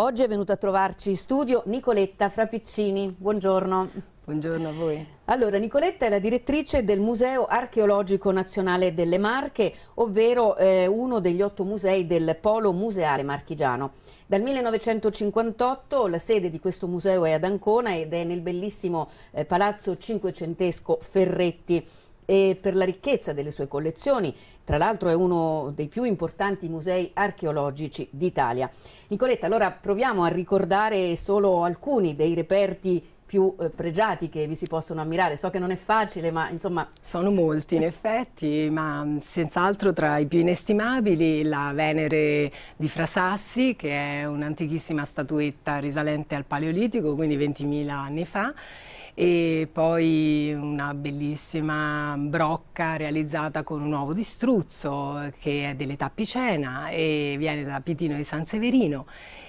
Oggi è venuta a trovarci in studio Nicoletta Frapiccini. Buongiorno. Buongiorno a voi. Allora, Nicoletta è la direttrice del Museo Archeologico Nazionale delle Marche, ovvero eh, uno degli otto musei del Polo Museale Marchigiano. Dal 1958 la sede di questo museo è ad Ancona ed è nel bellissimo eh, palazzo cinquecentesco Ferretti e per la ricchezza delle sue collezioni. Tra l'altro è uno dei più importanti musei archeologici d'Italia. Nicoletta, allora proviamo a ricordare solo alcuni dei reperti più eh, pregiati che vi si possono ammirare. So che non è facile, ma insomma... Sono molti in effetti, ma mm, senz'altro tra i più inestimabili la Venere di Frasassi, che è un'antichissima statuetta risalente al Paleolitico, quindi 20.000 anni fa, e poi una bellissima brocca realizzata con un uovo di struzzo che è dell'età picena e viene da Pietino di San Severino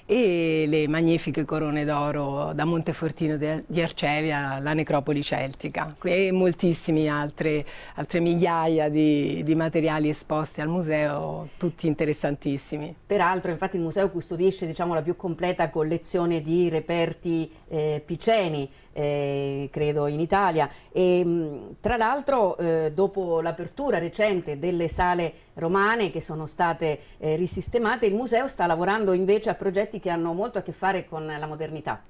e le magnifiche corone d'oro da Montefortino di Arcevia, la necropoli celtica e moltissime altre, altre migliaia di, di, materiali esposti al museo, tutti interessantissimi. Peraltro infatti il museo custodisce diciamo, la più completa collezione di reperti eh, piceni, eh, credo in Italia. E, mm, tra l'altro eh, dopo l'apertura recente delle sale romane che sono state eh, risistemate, il museo sta lavorando invece a progetti che hanno molto a che fare con la modernità.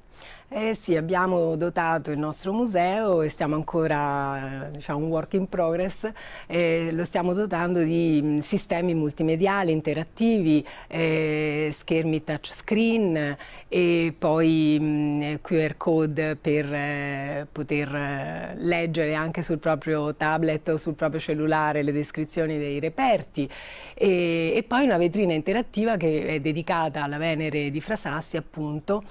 Eh sì, abbiamo dotato il nostro museo e siamo ancora, diciamo, un work in progress, eh, lo stiamo dotando di mm, sistemi multimediali, interattivi, eh, schermi touchscreen e poi mh, mm, eh, QR code per eh, poter eh, leggere anche sul proprio tablet o sul proprio cellulare le descrizioni dei reperti e, e poi una vetrina interattiva che è dedicata alla Venere di Frasassi appunto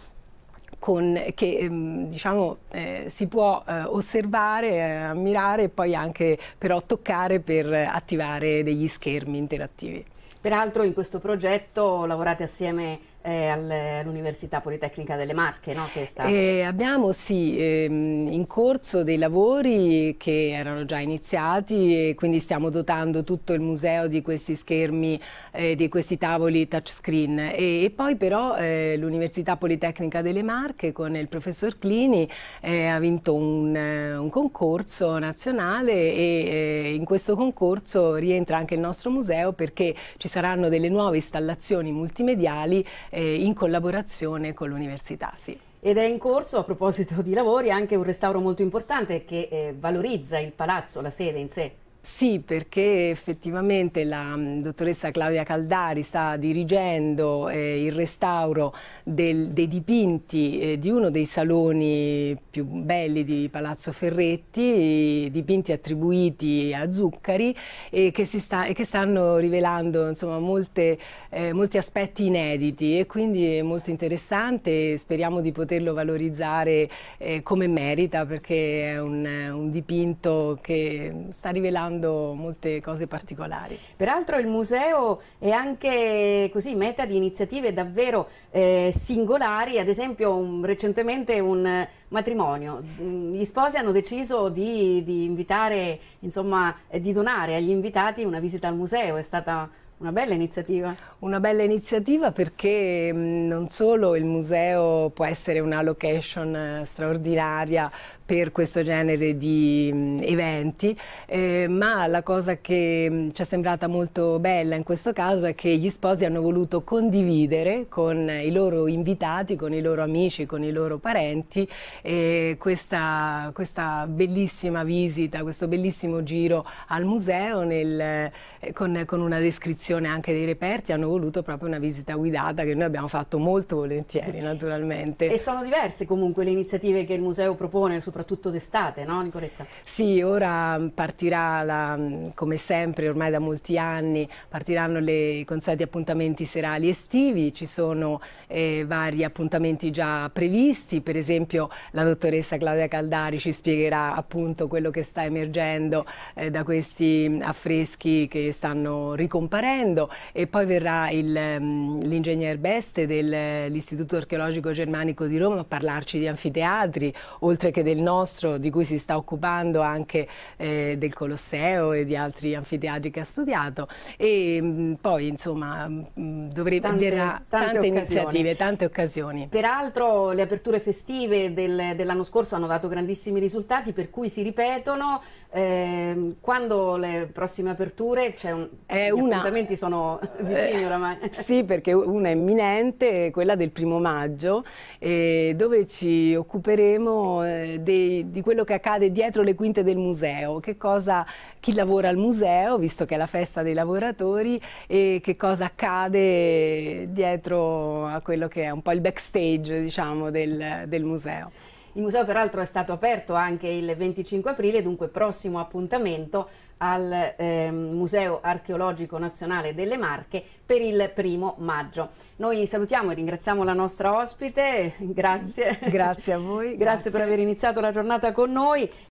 con, che ehm, diciamo, eh, si può eh, osservare, eh, ammirare e poi anche però toccare per attivare degli schermi interattivi. Peraltro in questo progetto lavorate assieme all'Università Politecnica delle Marche, no? eh, abbiamo sì, ehm, in corso dei lavori che erano già iniziati e quindi stiamo dotando tutto il museo di questi schermi, eh, di questi tavoli touchscreen e, e poi però eh, l'Università Politecnica delle Marche con il professor Clini eh, ha vinto un, eh, un, concorso nazionale e eh, in questo concorso rientra anche il nostro museo perché ci saranno delle nuove installazioni multimediali eh, in collaborazione con l'università. Sì. Ed è in corso, a proposito di lavori, anche un restauro molto importante che eh, valorizza il palazzo, la sede in sé. Sì, perché effettivamente la mm, dottoressa Claudia Caldari sta dirigendo eh, il restauro del, dei dipinti eh, di uno dei saloni più belli di Palazzo Ferretti, dipinti attribuiti a Zuccari e che, sta, e che stanno rivelando insomma, molte, eh, molti aspetti inediti e quindi è molto interessante e speriamo di poterlo valorizzare eh, come merita perché è un, un dipinto che sta rivelando preparando molte cose particolari. Peraltro il museo è anche così meta di iniziative davvero eh, singolari, ad esempio un, recentemente un matrimonio, gli sposi hanno deciso di, di invitare, insomma, eh, di donare agli invitati una visita al museo, è stata una bella iniziativa. Una bella iniziativa perché mm, non solo il museo può essere una location eh, straordinaria per questo genere di mm, eventi, eh, ma la cosa che mm, ci è sembrata molto bella in questo caso è che gli sposi hanno voluto condividere con i loro invitati, con i loro amici, con i loro parenti eh, questa, questa, bellissima visita, questo bellissimo giro al museo nel, eh, con, con una descrizione ricostruzione anche dei reperti hanno voluto proprio una visita guidata che noi abbiamo fatto molto volentieri naturalmente. E sono diverse comunque le iniziative che il museo propone, soprattutto d'estate, no Nicoletta? Sì, ora partirà la, come sempre ormai da molti anni, partiranno le, i consueti appuntamenti serali estivi, ci sono eh, vari appuntamenti già previsti, per esempio la dottoressa Claudia Caldari ci spiegherà appunto quello che sta emergendo eh, da questi affreschi che stanno ricomparendo facendo e poi verrà ehm, l'ingegner Beste dell'Istituto Archeologico Germanico di Roma a parlarci di anfiteatri, oltre che del nostro di cui si sta occupando anche eh, del Colosseo e di altri anfiteatri che ha studiato e mm, poi insomma mh, mm, dovrei, tante, tante, iniziative, tante occasioni. Peraltro le aperture festive del, dell'anno scorso hanno dato grandissimi risultati per cui si ripetono eh, quando le prossime aperture c'è un, è una, eventi sono vicini eh, oramai. Eh, sì, perché una è imminente, quella del primo maggio, eh, dove ci occuperemo eh, dei, di quello che accade dietro le quinte del museo, che cosa chi lavora al museo, visto che è la festa dei lavoratori, e che cosa accade dietro a quello che è un po' il backstage diciamo, del, del museo. Il museo peraltro è stato aperto anche il 25 aprile, dunque prossimo appuntamento al eh, Museo Archeologico Nazionale delle Marche per il primo maggio. Noi salutiamo e ringraziamo la nostra ospite, grazie. Grazie a voi. grazie, grazie per aver iniziato la giornata con noi.